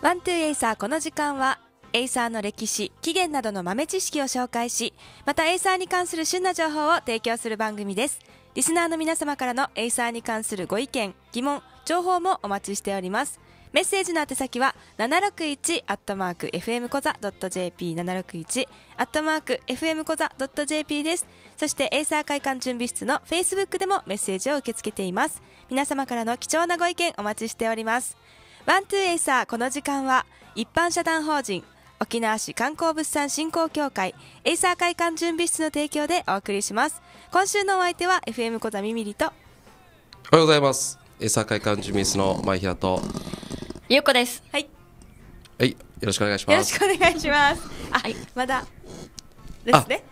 ワントゥーエイサーこの時間はエイサーの歴史起源などの豆知識を紹介しまたエイサーに関する旬な情報を提供する番組ですリスナーの皆様からのエイサーに関するご意見疑問情報もお待ちしておりますメッセージの宛先は 761-fmkoza.jp761-fmkoza.jp です。そしてエイサー会館準備室の Facebook でもメッセージを受け付けています。皆様からの貴重なご意見お待ちしております。ワントゥーエイサーこの時間は一般社団法人沖縄市観光物産振興協会エイサー会館準備室の提供でお送りします今週のお相手は FM 小田みみりとおはようございますエイサー会館準備室の前平とゆうこですはいはいよろしくお願いしますよろしくお願いします あ、はい、まだですね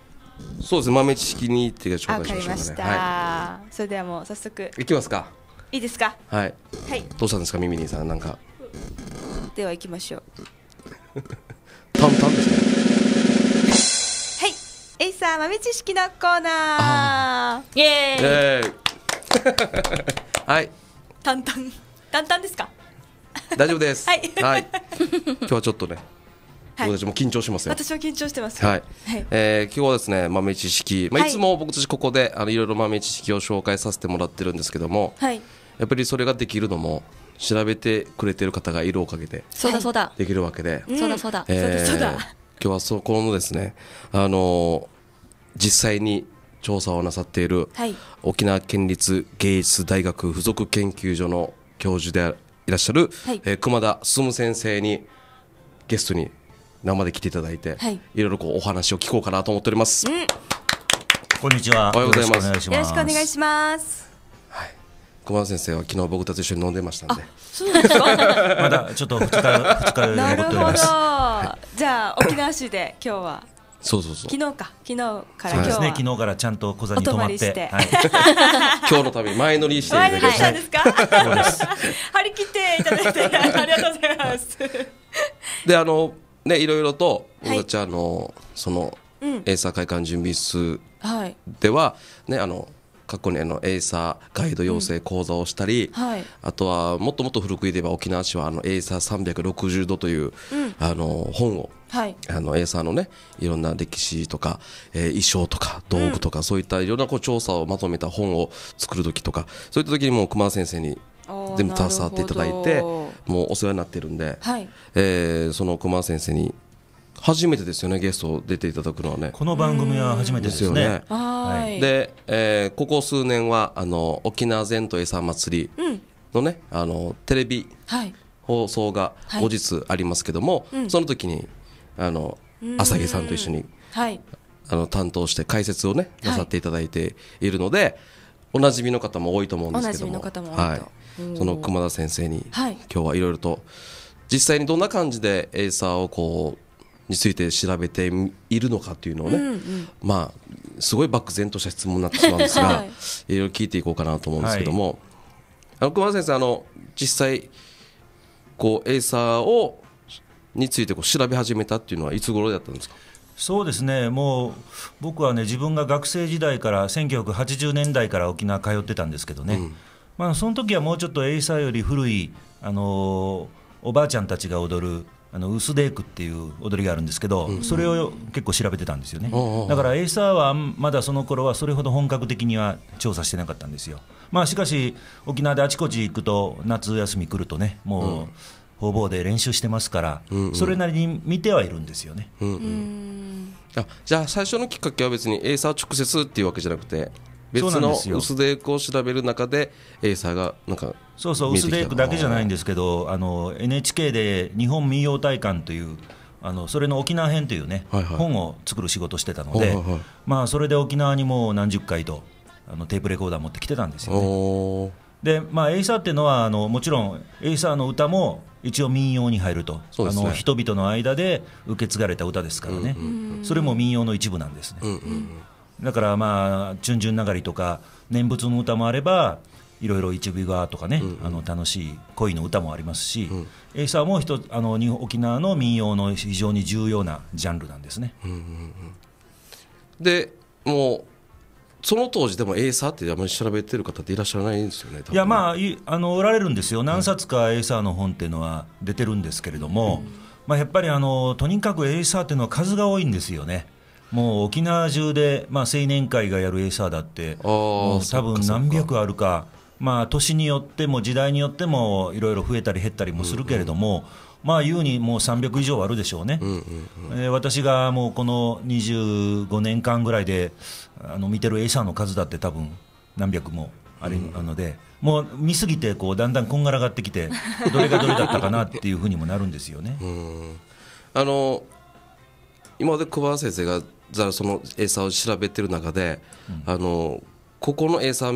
そうですね豆知識にって紹介しました、それではもう早速いきますかいいですかはい、はい、どうしたんですかみみりんさんなんかでは行きましょう タンですねはいエイサー豆知識のコーナーイエーイはいタンタンタンタンですか大丈夫ですはい、はい、今日はちょっとねはい、私も緊張しますよ。私は緊張してます。はい。はい、えー、今日はですね、豆知識、まあ、いつも僕たちここで、あの、いろいろ豆知識を紹介させてもらってるんですけども。はい。やっぱりそれができるのも、調べてくれてる方がいるおかげでそうだそうだできるわけで、そうだそうだ、えー、そうだそうだ今日はそこのですねあの実際に調査をなさっている、はい、沖縄県立芸術大学附属研究所の教授でいらっしゃる、はい、えー、熊田進先生にゲストに生で来ていただいて、はい、いろいろこうお話を聞こうかなと思っております。うん、こんにちは。おはようございます。よろしくお願いします。駒田先生は昨日僕たち一緒に飲んでましたんで。そうですか。まだちょっと二日二日っております。じゃあ沖縄市で今日は。そうそうそう。昨日か昨日から今日は、ね、昨日からちゃんと小座に泊まって。今日のため前乗りして前乗りした。んですか。張り切っていただいてありがとうございます。であのねいろいろと僕たちあの、その、うん、エーサー会館準備室では、ねあの過去にあのエイサーガイド養成講座をしたり、はい、あとはもっともっと古く言えば沖縄市はあのエイサー360度という、あの本をはい、あのエイサーのねいろんな歴史とか、えー、衣装とか道具とか、うん、そういったいろんなこう調査をまとめた本を作る時とかそういった時にも熊先生に全部携わっていただいてもうお世話になってるんで、はい、えー、その熊先生に初めてですよねゲスト出ていただくのはねこの番組は初めてですよね。はい、で、えー、ここ数年はあの沖縄全土餌祭りのね、うん、あのテレビ放送が後日ありますけども、はい、その時にあの朝日さんと一緒に、はい、あの担当して解説をねなさっていただいているので、おなじみの方も多いと思うんですけどもはい、その熊田先生に、今日はいろいろと実際にどんな感じでエイサーをこうについて調べているのかというのをね、うんうん、まあ、すごい漠然とした質問になってしまうんですが、はい、いろいろ聞いていこうかなと思うんですけども、はい、あの熊田先生あの実際こうエイサーをについてこう調べ始めたっていうのはいつ頃だったんですかそうですね、もう僕はね、自分が学生時代から、1980年代から沖縄通ってたんですけどね、うん、まあ、その時はもうちょっとエイサーより古い、あのー、おばあちゃんたちが踊るあのウスデークっていう踊りがあるんですけど、それを結構調べてたんですよね、だからエイサーはまだその頃はそれほど本格的には調査してなかったんですよ、まあ、しかし、沖縄であちこち行くと、夏休み来るとね、もう、方々で練習してますから、うんうん、それなりに見てはいるんですよね。うんうん、あじゃあ最初のきっかけは別にエイサー直接っていうわけじゃなくて別の薄デークを調べる中で、エイサーがなんかそうそう、薄デークだけじゃないんですけど、あの NHK で日本民謡大観という。あのそれの沖縄編というね、はいはい、本を作る仕事してたので、はいはい、まあ、それで沖縄にもう何十回とあのテープレコーダー持ってきてたんですよね。で、まあ、エイサーっていうのはあのもちろんエイサーの歌も一応民謡に入ると、ね、あの人々の間で受け継がれた歌ですからね、うんうんうん、それも民謡の一部なんですね。うんうんうんだからまあ「チュンチュン流り」とか念仏の歌もあればいろいろ「一部川」とかね、うんうん、あの楽しい恋の歌もありますし、うん、エイサーも一あの沖縄の民謡の非常に重要なジャンルなんですね。うんうんうん、でもうその当時でもエイサーってあまり調べてる方っていらっしゃらないんですよね。いやまああの売られるんですよ。何冊かエイサーの本っていうのは出てるんですけれども、まあやっぱりあのとにかくエイサーっていうのは数が多いんですよね。もう沖縄中で、まあ、青年会がやるエイサーだって、もう多分何百あるか、まあ、年によっても時代によってもいろいろ増えたり減ったりもするけれども、まあ、優にもう300以上あるでしょうね、うえ私がもうこの25年間ぐらいであの見てるエイサーの数だって多分何百もあれので、もう見すぎてこうだんだんこんがらがってきてどれがどれだったかなっていうふうにもなるんですよね。あの今まで小林先生がそのエイサーを調べてる中で、うん、あのここの餌さ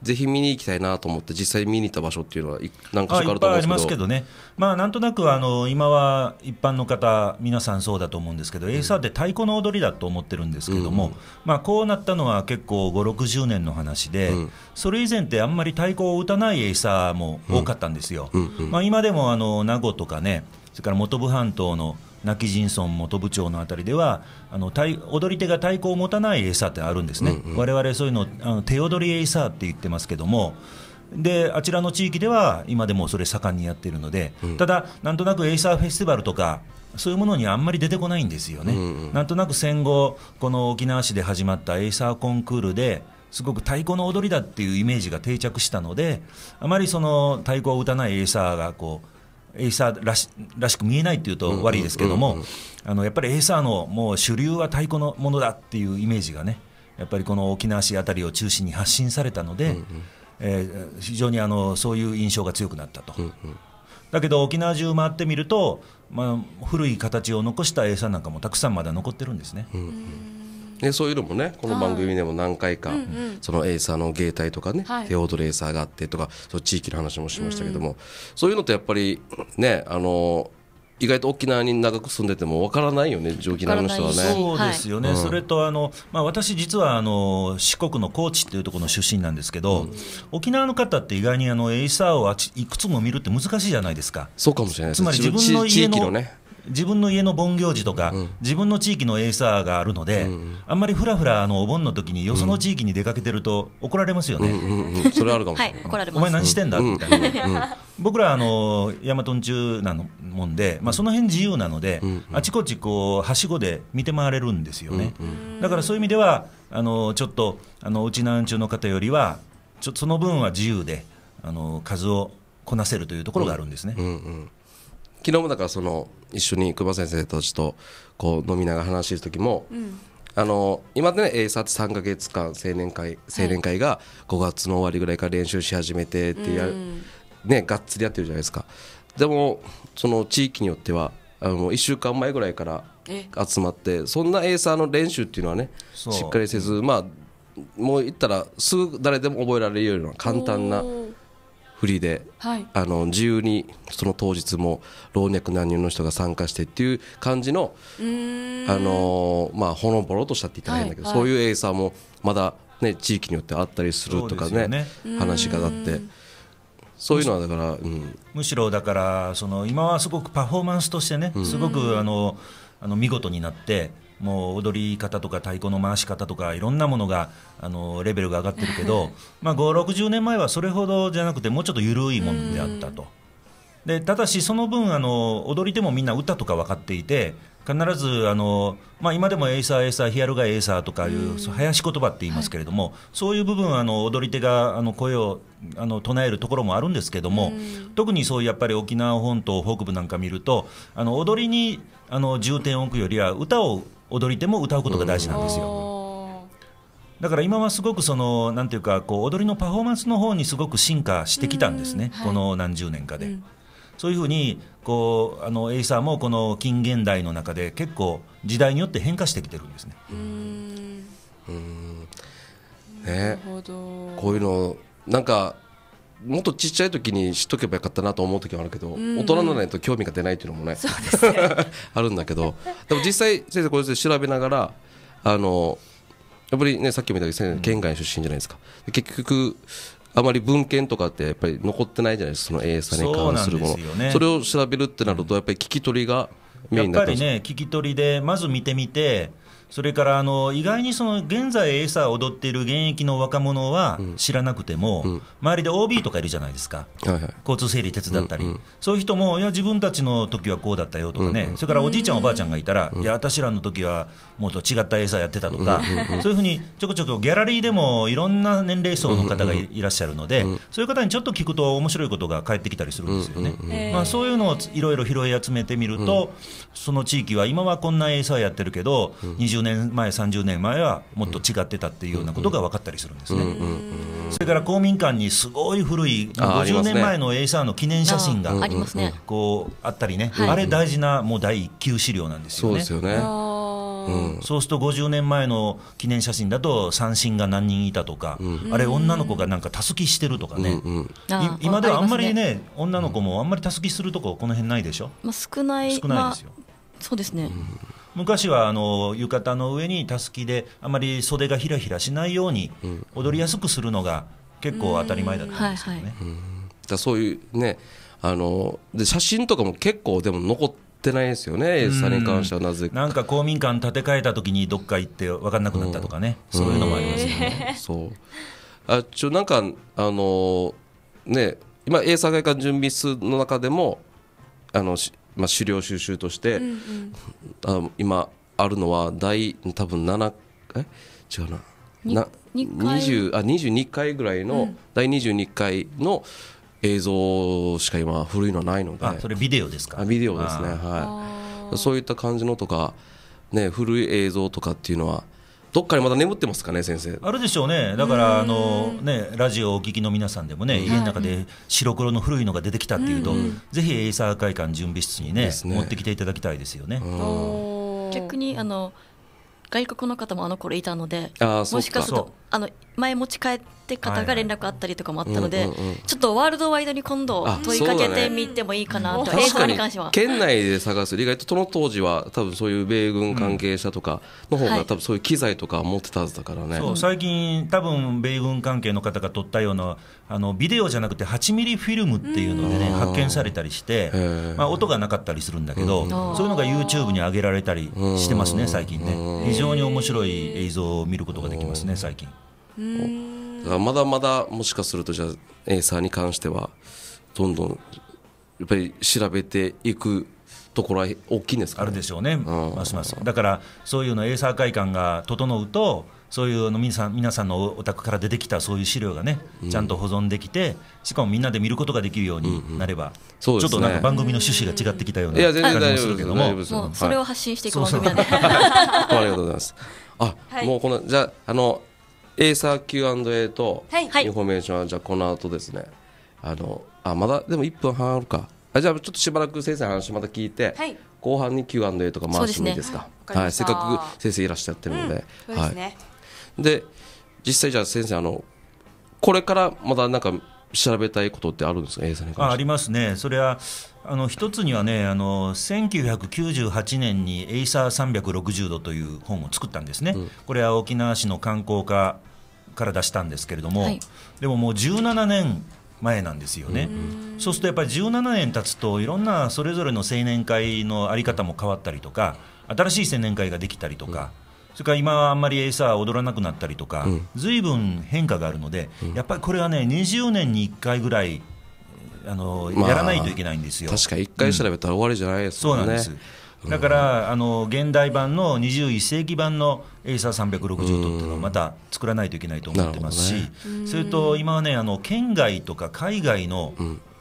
ぜひ見に行きたいなと思って実際見に行った場所っていうのは何か所かあると思うんですけどありますけどね、まあ、なんとなくあの今は一般の方皆さんそうだと思うんですけど、うん、A さって太鼓の踊りだと思ってるんですけども、うん、まあ、こうなったのは結構5 6 0年の話で、うん、それ以前ってあんまり太鼓を打たないサーも多かったんですよ、まあ、今でもあの名護とかねそれから本部半島の泣き人村元部長の辺りではあの踊り手が太鼓を持たない餌ってあるんですね、うんうん、我々そういうのあの手踊り餌って言ってますけどもであちらの地域では今でもそれ盛んにやっているので、うん、ただなんとなくエイサーフェスティバルとかそういうものにあんまり出てこないんですよね、うんうん、なんとなく戦後この沖縄市で始まったエイサーコンクールですごく太鼓の踊りだっていうイメージが定着したのであまりその太鼓を打たないエイサーがこうエイサーらしらしく見えないというと悪いですけども、あのやっぱりエイサーのもう主流は太鼓のものだっていうイメージがね、やっぱりこの沖縄市あたりを中心に発信されたので、え非常にあのそういう印象が強くなったと。うんうんだけど沖縄中回ってみると、まあ、古い形を残したエ餌なんかもたくさんまだ残ってるんですね。うんうんでそういうのもねこの番組でも何回か、そのエイサーの芸態とかね、はい、手踊るレーサーがあってとかそう地域の話もしましたけども、うん、そういうのってやっぱりねあの意外と沖縄に長く住んでてもわからないよね、沖縄の人はね。そうですよね、はい、それとあの、まあ、私、実はあの四国の高知っていうところの出身なんですけど、うん、沖縄の方って意外にあのエイサーをいくつも見るって難しいじゃないですか。そうかもしれないつまり自分の家の、ね、自分の家の盆行事とか、自分の地域のエイサーがあるので、あんまりふらふらあのお盆の時によその地域に出かけてると怒られますよね。それあるかもしれない。お前何してんだみたいな。僕らあの大和中なのもんで、まあその辺自由なので、あちこちこうはしごで見て回れるんですよね。だからそういう意味ではあのちょっとあのうちなんちゅうの方よりはちょその分は自由であの数をこなせるというところがあるんですね。うんうん昨日もだからその一緒に久保先生とちとこう飲みながら話してる時も、うん、あの今でね A サーって3か月間青年会青年会が5月の終わりぐらいから練習し始めてってや、うん、ねがっつりやってるじゃないですかでもその地域によってはあの1週間前ぐらいから集まってそんなエイサーの練習っていうのはねしっかりせずまあもう言ったらすぐ誰でも覚えられるような簡単な。フリーで、はい、あの自由にその当日も老若男女の人が参加してっていう感じのあの、まあ、ほのぼろとしたって言ったらだけど、はいはい、そういうエイサーもまだ、ね、地域によってあったりするとかね、ね、話があって。そういうのはだから、うん、むしろだからその今はすごくパフォーマンスとしてね、うん、すごくあのあの見事になってもう踊り方とか太鼓の回し方とかいろんなものがあのレベルが上がってるけど まあ560年前はそれほどじゃなくてもうちょっと緩いものであったと。でただしその分あの踊り手もみんな歌とか分かっていて必ずあの、まあ、今でもエイサーエイサーヒアルガイエイサーとかいう林言葉って言いますけれども、はい、そういう部分あの踊り手があの声をあの唱えるところもあるんですけども特にそういうやっぱり沖縄本島北部なんか見るとあの踊りにあの重点を置くよりは歌を踊り手も歌うことが大事なんですよ。だから今はすごくそのなんていうかこう踊りのパフォーマンスの方にすごく進化してきたんですね、はい、この何十年かで、うん、そういうふうにこうあのエイサーもこの近現代の中で結構時代によって変化してきてるんですね。うんうんね、こういうのなんかもっとちっちゃい時に知っとけばよかったなと思う時もあるけど、うん大人にならないと興味が出ないっていうのもね、ね、あるんだけどでも実際先生これで調べながらあのやっぱりねさっきも言ったように県外出身じゃないですか、うん、結局あまり文献とかってやっぱり残ってないじゃないですかその A さに関するものそ、ね,、れを調べるってなるとやっぱり聞き取りがメインだなってすやっぱりね聞き取りでまず見てみてそれからあの意外にその現在、エイサー踊っている現役の若者は知らなくても、周りで OB とかいるじゃないですか、交通整理手伝ったり、そういう人も、いや、自分たちの時はこうだったよとかね、それからおじいちゃん、おばあちゃんがいたら、いや、私らの時はもっと違ったエイサーやってたとか、そういうふうにちょこちょこギャラリーでもいろんな年齢層の方がいらっしゃるので、そういう方にちょっと聞くと、面白いことが返ってきたりするんですよね。まあ、そういうのをいろいろ拾い集めてみると、その地域は今はこんなエイサーやってるけど、20 20年前、30年前はもっと違ってたっていうようなことが分かったりするんですね。それから公民館にすごい古い、50年前のエイサーの記念写真がこうあったりね、あれ大事なもう第一級資料なんですよね。そうですよねそうすると50年前の記念写真だと三振が何人いたとか、あれ女の子がなんかたすきしてるとかね、今ではあんまりね女の子もあんまりたすきするとここの辺ないでしょ、まあ、少ない少ないですよ、そうですね、昔はあの浴衣の上にたすきであまり袖がひらひらしないように踊りやすくするのが結構当たり前だったんですね。だそういうねあので写真とかも結構でも残ってないですよね、エースさんに関してはなぜなんか公民館建て替えたときにどっか行って分かんなくなったとかね、うそういうのもありますよね。そうあちょなんかあのね今 A さん会館準備室の中でもあのまあ、資料収集として、うんうん、あ今あるのは第多分7え違うなな20あ22回ぐらいの、うん、第22回の映像しか今古いのはないのでそれビデオですかあビデオですねはいそういった感じのとか、ね、古い映像とかっていうのはどっかにまだ眠ってますかね、先生。あるでしょうね、だからあの、ね、ラジオをお聞きの皆さんでもね、家の中で白黒の古いのが出てきたっていうと、ぜひエイサー会館準備室にね、持ってきていただきたいですよね。逆にあの外国の方もあの頃いたので、もしかするとあの前持ち帰ってって方が連絡あったりとかもあったので、ちょっとワールドワイドに今度問いかけてみてもいいかなと、映像に関しては県内で探す意外とその当時は多分そういう米軍関係者とかの方が多分そういう機材とか持ってたはずだからね、そう最近多分米軍関係の方が撮ったようなあのビデオじゃなくて8ミリフィルムっていうのでね、発見されたりして、まあ、音がなかったりするんだけど、そういうのが YouTube に上げられたりしてますね最近ね非常に面白い映像を見ることができますね最近。だまだまだもしかするとじゃあエイサーに関してはどんどんやっぱり調べていくところは大きいんですか、ね、あるでしょうね、ますます。だからそういうのエイサー会館が整うとそういうの皆さん皆さんのお宅から出てきたそういう資料がね、ちゃんと保存できて、しかもみんなで見ることができるようになれば、うんうんね、ちょっとなんか番組の趣旨が違ってきたような感じもするけども、もそれを発信していく番組なんで、ありがとうございます。あ、はい、もうこのじゃあのエイサー Q&A とインフォメーションはじゃあこの後ですねあのあまだでも1分半あるかあじゃあちょっとしばらく先生の話また聞いて、はい後半に Q&A とか回してもいいですか、ね、はい、せっかく先生いらっしゃってるのでで、実際じゃあ先生あのこれからまだなんか調べたいことってあるんですか、あありますね、それはあの一つにはねあの、1998年にエイサー360度という本を作ったんですね、うん、これは沖縄市の観光課から出したんですけれども、はい、でももう17年前なんですよね、そうするとやっぱり17年経つといろんなそれぞれの青年会の在り方も変わったりとか新しい青年会ができたりとか、うん、それから今はあんまりエイサー踊らなくなったりとか、ずいぶん変化があるので、うん、やっぱりこれはね20年に1回ぐらいあの、まあ、やらないといけないんですよ確か1回調べたら終わりじゃないですもんね、うん、そうなんですだから、あの現代版の21世紀版のエイサー360度っていうのをまた作らないといけないと思ってますし、ね、それと今はねあの県外とか海外の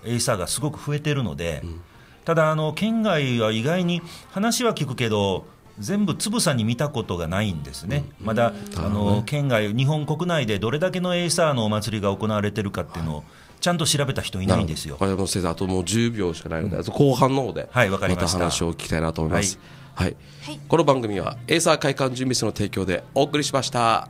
エイサーがすごく増えてるので、うん、ただあの県外は意外に話は聞くけど全部つぶさに見たことがないんですね、うん、まだ、うん、あの、県外、日本国内でどれだけのエイサーのお祭りが行われてるかっていうのを、はいちゃんと調べた人いないんですよ。これも先生、あともう10秒しかないので、うん、後半の方で、はい、また話を聞きたいなと思います。はい、はい、この番組はエーサー会館準備室の提供でお送りしました。